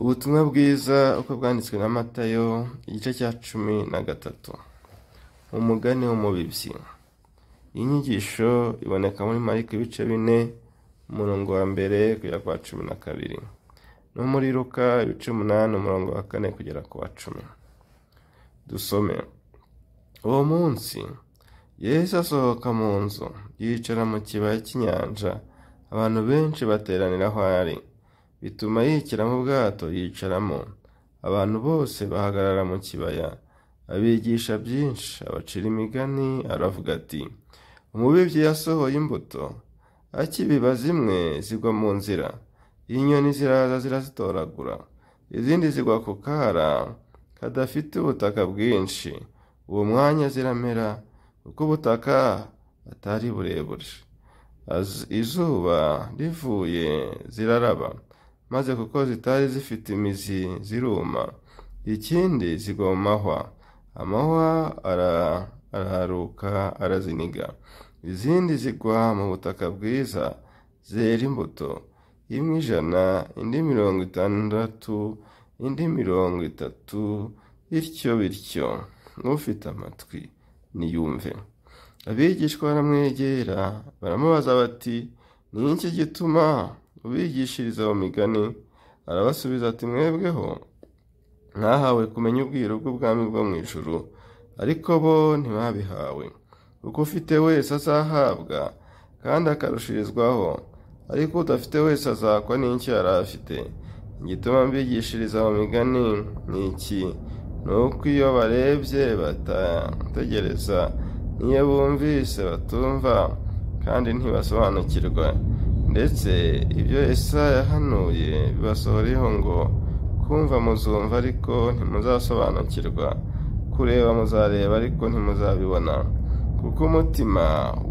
ubutumwa bwiza uko bwanditswe na matayo igice cya cumi na gatatu umugani w'umubibyi iyi nyigisho iboneka muri mariko ibice bine umurongo wa mbere kugera kwa cumi na kabiri no muri ruka ibice umunani umurongo wa kane kugera ku wa cumi dusome uwo munsi Yesu asohoka mu nzu yicara mu kibaya cy'inyanja abantu benshi bateranira aho ari bituma yikira mu bwato yicaramo abantu bose bahagarara mu kibaya abigisha byinshi abacira imigani aravuga ati umubibyi yasohoye imbuto akibiba zimwe zigwa mu nzira inyoni ziraza zirazitoragura izindi zigwa ku kara kadafite ubutaka bwinshi uwo mwanya ziramera kuko ubutaka atari burebure izuba rivuye ziraraba maze kuko zitari zifite imizi ziruma ikindi zigwa mu amahwa araharuka araziniga izindi zigwa mu butaka bwiza zera imbuto imwe ijana indi mirongo itandatu indi mirongo itatu bityo bityo ufite amatwi niyumve abigishwa baramwegera baramubaza bati ni iki gituma ubigishiriza mu migani arabasubiza ati mwebweho mwahawe kumenya ubwiru bw'ubwami bwo mu ijuru ariko bo ntibabihawe kuko ufite wese azahabwa kandi akarushirizwaho ariko udafite wese azakwa n'icyo yari afite igituma mbigishiriza mu migani ni iki ni uko iyo barebye batategereza n'iyo bumvise batumva kandi ntibasobanukirwa ndetse ibyo esa yahanuye bibasohoreho ngo kumva muzumva ariko ntimuzasobanukirwa kureba muzareba ariko ntimuzabibona kuko umutima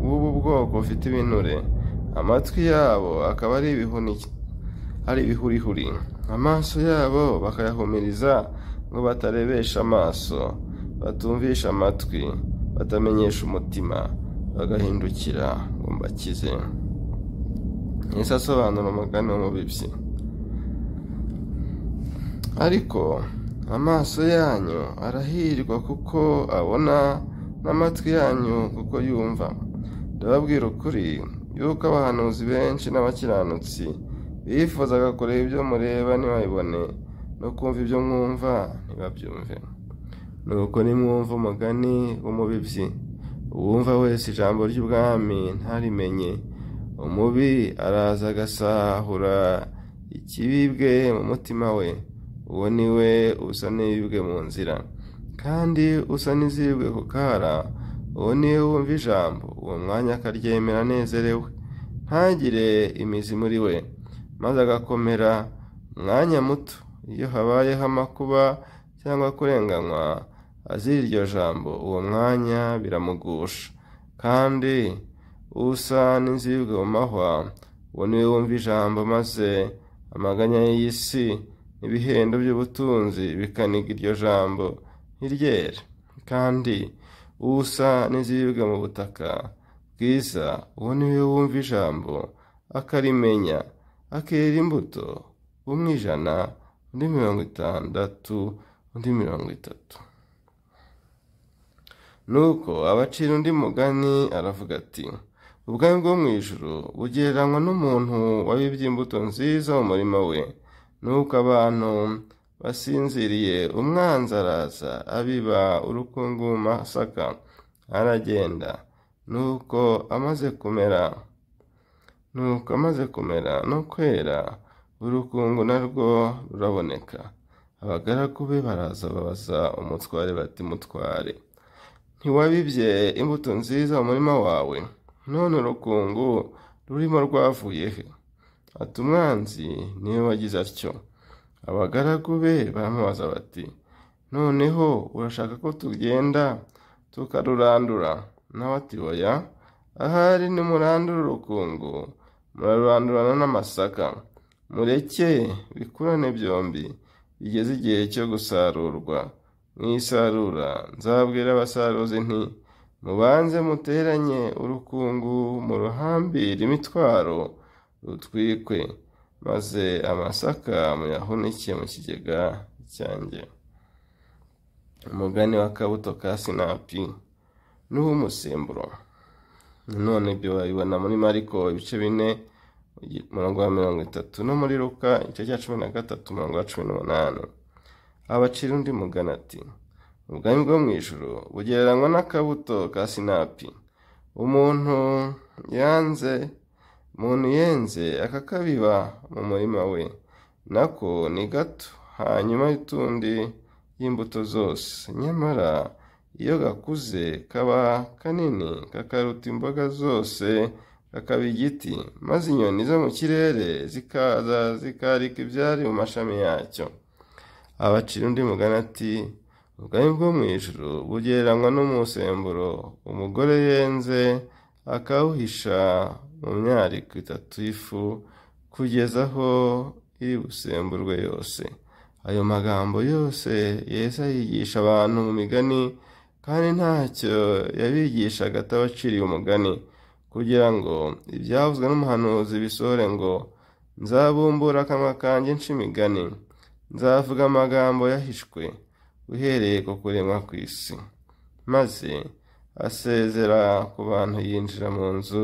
w'ubu bwoko ufite ibinure amatwi yabo akaba ari ibihurihuri amaso yabo bakayahumiriza ngo batarebesha amaso batumvisha amatwi batamenyesha umutima bagahindukira ngo mbakize yahise asobanura umugani w'umubibyi ariko amaso yanyu arahirwa kuko abona n'amatwi yanyu kuko yumva ndababwira ukuri yuko abahanuzi benshi n'abakiranutsi bifuzaga kureba ibyo mureba ntibabibone no kumva ibyo mwumva ntibabyumve nuko nimwumva umugani w'umubibyi uwumva wese ijambo ry'ubwami ntarimenye umubi araza agasahura ikibibwe mu mutima we uwo ni we usa n'ibibwe mu nzira kandi usa n'izibwe ku kara uwo niwe wumva ijambo uwo mwanya akaryemera anezerewe ntagire imizi muri we maze agakomera umwanya muto iyo habayeho amakuba cyangwa kurenganywa azi iryo jambo uwo mwanya biramugusha kandi usa n'inzibwe mu mahwa uwo niwe wumva ijambo maze amaganya y'isi n'ibihendo by'ubutunzi bikaniga iryo jambo ntiryere kandi usa n'izibwa mu butaka bwiza uwo niwe wumva ijambo akarimenya akera imbuto umwe ijana undi mirongo itandatu undi mirongo itatu nuko abacira undi mugani aravuga ati ubwami bwo mu ijuru bugereranywa n'umuntu wabibye imbuto nziza mu murima we nuko abantu basinziriye umwanzi araza abiba urukungu mu masaka aragenda nuko amaze kumera nuko amaze kumera no kwera urukungu narwo ruraboneka abagaragu be baraza babaza umutware bati mutware ntiwabibye imbuto nziza mu murima wawe none rukungu rurimo rwavuye he ati umwanzi niwe wagize atyo abagaragu be baramubaza bati noneho urashaka ko tugenda tukarurandura nawe ati oya ahari nimurandura urukungu murarurandurana n'amasaka mureke bikurane byombi bigeze igihe cyo gusarurwa mu isarura nzabwira abasaruzi nti mubanze muteranye urukungu mu muruhambire imitwaro rutwikwe maze amasaka muyahunike mu kigega cyanjye umugani kabuto ka sinapi n'uw'umusemburo none ibyo wabibona muri mariko ibice bine umurongo wa mirongo itatu no muri ruka igice cya cumi na gatatu umurongo wa cumi n'umunani abacira undi mugana ati ubwami bwo mu ijoro bugereranywa n'akabuto ka sinapi umuntu yanze umuntu yenze akakabiba mu murima we nako ni gato hanyuma y'utundi y'imbuto zose nyamara iyo gakuze kaba kanini kakaruta imboga zose kakaba igiti maze inyoni zo mu kirere zikaza zikarika ibyari mu mashami yacyo abacira undi mugana ati ubwami bwo mu ijuru bugereranywa n'umusemburo umugore yenze akawuhisha mu myariko itatu y'ifu kugeza aho iri busemburwe yose ayo magambo yose yesi yigisha abantu mu migani kandi ntacyo yabigishaga atabaciriye umugani kugira ngo ibyavuzwe n'umuhanuzi bisore ngo nzabumbura akanwa kanjye nshimigani nzavuga amagambo yahishwe uhereye ku kuremwa ku isi maze asezera ku bantu yinjira mu nzu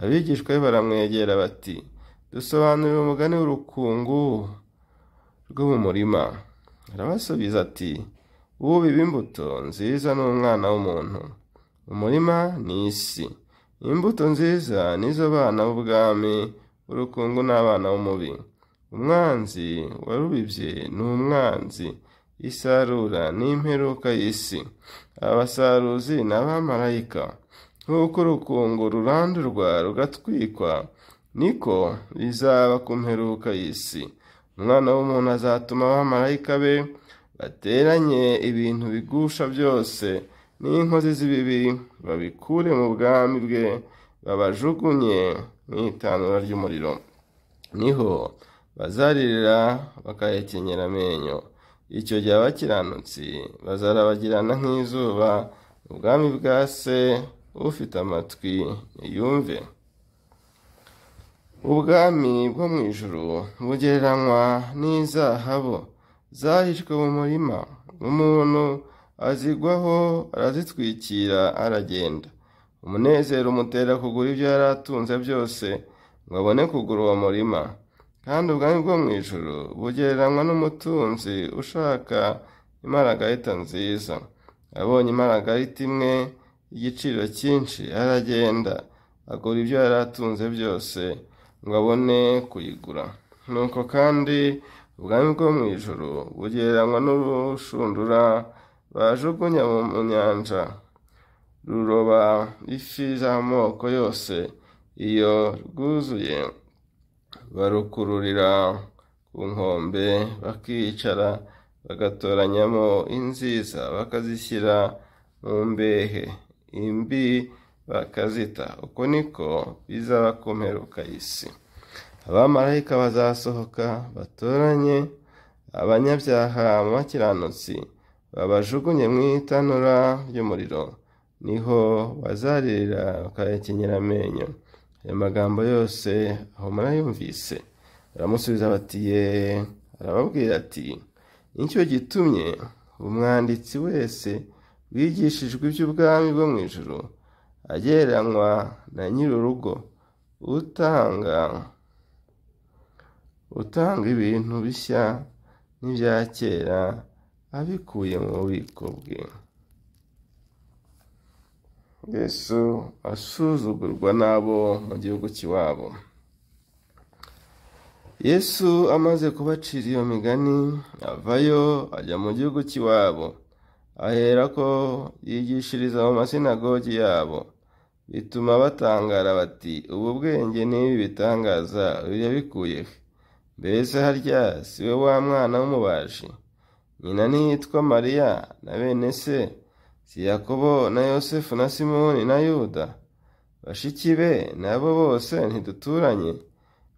abigishwa be baramwegera bati dusobanurire umugani w'urukungu rwo mu murima arabasubiza ati ububiba imbuto nziza ni umwana w'umuntu umurima ni isi imbuto nziza nizo bana b'ubwami urukungu n'abana b'umubi umwanzi warubibye ni umwanzi isarura n'imperuka y'isi abasaruzi n'abamarayika nk'uko urukungu rurandurwa rugatwikwa niko bizaba ku mperuka y'isi umwana w'umuntu azatuma abamarayika be bateranye ibintu bigusha byose n'inkozi z'ibibi babikure mu bwami bwe babajugunye mu itanura ry'umuriro niho bazaririra bakayakenyera amenyo icyo gihe abakiranutsi bazarabagirana nk'izuba ubwami bwa se ufite amatwi yumve ubwami bwo mu ijuru bugereranywa n'izahabu zahishwe mu murima umuntu azigwaho arazitwikira aragenda umunezero umutera kugura ibyo yari atunze byose ngo abone kugura uwo murima kandi ubwami bwo mu ijoro bugereranywa n'umutunzi ushaka imaragarita nziza abonye imaragarita imwe igiciro cyinshi aragenda agura ibyo yari atunze byose ngo abone kuyigura nuko kandi ubwami bwo mu ijoro bugereranywa n'urushundura bajugunya mu nyanja ruroba ifi z'amoko yose iyo rwuzuye barukururira ku nkombe bakicara bagatoranyamo inziza bakazishyira mu mbehe imbi bakazita uko niko bizabakomeruka isi abamarayika bazasohoka batoranye abanyabyaha mu bakiranutsi babajugunye mu itanura ry'umuriro niho bazaririra bakayakenyera amenyo aya magambo yose aho murayumvise baramusubiza bati yeee arababwira ati nicyo gitumye umwanditsi wese wigishijwe iby'ubwami bwo mu ijoro agereranywa na nyir'urugo utanga utanga ibintu bishya n'ibya kera abikuye mu bubiko bwe yesu asuzugurwa n'abo mu gihugu cy'iwabo yesu amaze kubacira iyo migani avayo ajya mu gihugu cy'iwabo ahera ko yigishiriza mu masinagogi yabo bituma batangara bati ubu bwenge n'ibi bitangaza yabikuye mbese harya si we wa mwana w'umubaji nyina ntiyitwa mariya na bene se si yakobo na yosefu na simoni na yuda bashiki be nabo bose ntiduturanye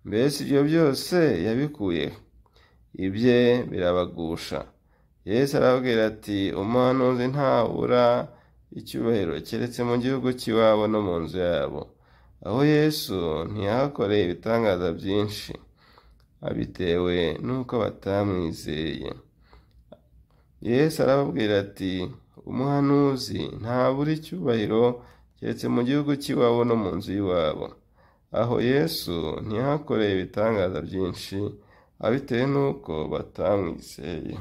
mbese ibyo byose yabikuye ibye birabagusha yesu arababwira ati umuhanuzi ntabura icyubahiro keretse mu gihugu cy'iwabo no mu nzu yabo aho yesu ntiyahakoreye ibitangaza byinshi abitewe n'uko batamwizeye yesu arababwira ati umuhanuzi ntabura icyubahiro keretse mu gihugu cy'iwabo no mu nzu y'iwabo aho yesu ntihakoreye ibitangaza byinshi abitewe n'uko batamwizeye